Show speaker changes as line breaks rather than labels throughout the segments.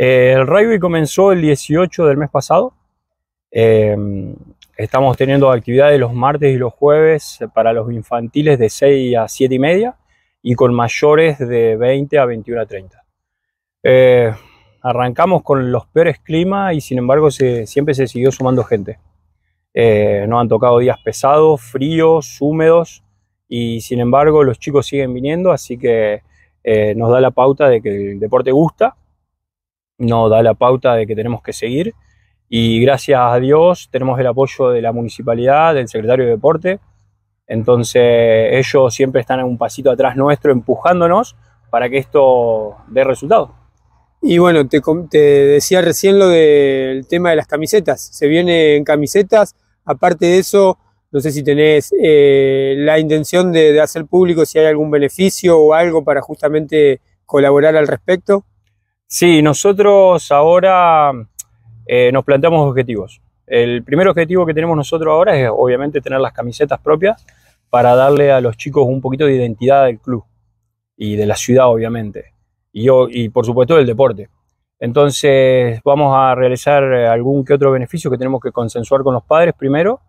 Eh, el rugby comenzó el 18 del mes pasado. Em, estamos teniendo actividades los martes y los jueves para los infantiles de 6 a 7 y media y con mayores de 20 a 21 a 30. Eh, arrancamos con los peores climas y sin embargo siempre se siguió sumando gente. Eh, nos han tocado días pesados, fríos, húmedos y sin embargo los chicos siguen viniendo, así que nos da la pauta de que el deporte gusta no da la pauta de que tenemos que seguir. Y gracias a Dios tenemos el apoyo de la municipalidad, del secretario de deporte. Entonces ellos siempre están un pasito atrás nuestro empujándonos para que esto dé resultado.
Y bueno, te, decía recién lo del tema de las camisetas. Se viene en camisetas. Aparte de eso, no sé si tenés eh, la intención de hacer público si hay algún beneficio o algo para justamente colaborar al respecto. Sí,
nosotros ahora eh, nos planteamos objetivos. El primer objetivo que tenemos nosotros ahora es obviamente tener las camisetas propias para darle a los chicos un poquito de identidad del club y de la ciudad obviamente y, yo, y por supuesto del deporte. Entonces vamos a realizar eh, algún que otro beneficio que tenemos que consensuar con los padres primero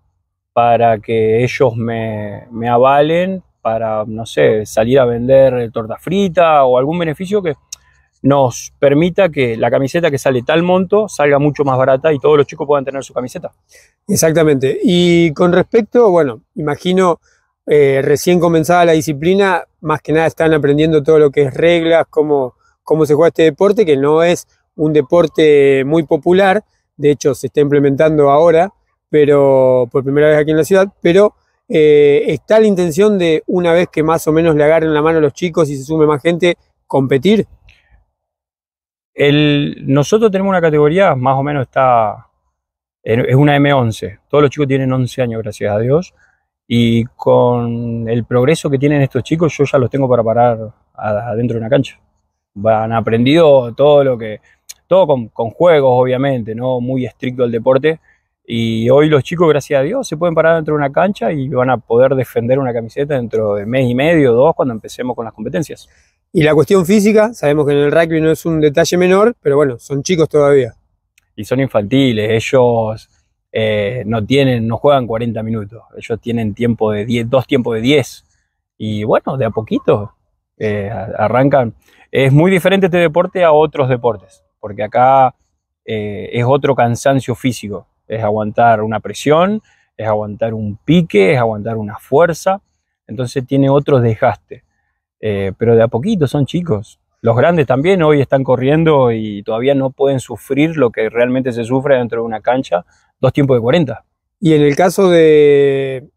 para que ellos me, me avalen para, no sé, salir a vender torta frita o algún beneficio que nos permita que la
camiseta que sale tal monto salga mucho más barata y todos los chicos puedan tener su camiseta. Exactamente. Y con respecto, bueno, imagino eh, recién comenzada la disciplina, más que nada están aprendiendo todo lo que es reglas, cómo, cómo se juega este deporte, que no es un deporte muy popular, de hecho se está implementando ahora, pero por primera vez aquí en la ciudad, pero eh, está la intención de una vez que más o menos le agarren la mano a los chicos y se sume más gente, competir. El,
nosotros tenemos una categoría, más o menos está, es una M11. Todos los chicos tienen 11 años, gracias a Dios. Y con el progreso que tienen estos chicos, yo ya los tengo para parar adentro de una cancha. Han aprendido todo lo que, todo con, juegos, obviamente, no muy estricto el deporte. Y hoy los chicos, gracias a Dios, se pueden parar dentro de una cancha y van a poder defender una camiseta dentro de mes y medio, dos, cuando empecemos con las competencias.
Y la cuestión física, sabemos que en el rugby no es un detalle menor, pero bueno, son chicos todavía. Y son infantiles, ellos eh, no tienen,
no juegan 40 minutos, ellos tienen tiempo de 10, dos tiempos de 10. Y bueno, de a poquito eh, arrancan. Es muy diferente este deporte a otros deportes, porque acá eh, es otro cansancio físico, es aguantar una presión, es aguantar un pique, es aguantar una fuerza, entonces tiene otros desgastes eh, pero de a poquito son chicos. Los grandes también hoy están corriendo y todavía no pueden sufrir lo que realmente se sufre dentro de una cancha, dos tiempos de 40.
Y en el caso de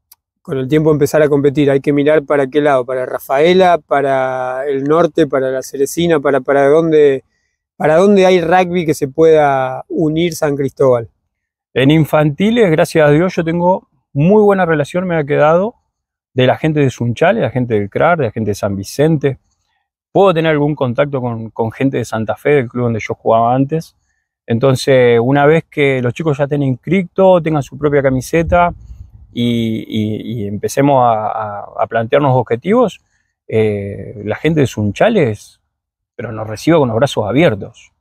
con el tiempo empezar a competir, hay que mirar para qué lado, para Rafaela, para el norte, para la Cerecina, para, para, dónde, para dónde hay rugby que se pueda unir San Cristóbal.
En infantiles, gracias a Dios, yo tengo muy buena relación, me ha quedado de la gente de Sunchales, de la gente del CRAR, de la gente de San Vicente. Puedo tener algún contacto con, gente de Santa Fe, del club donde yo jugaba antes. Entonces, una vez que los chicos ya estén inscritos, tengan su propia camiseta y, empecemos a, plantearnos objetivos, eh, la gente de Sunchales, pero nos recibe con los brazos abiertos.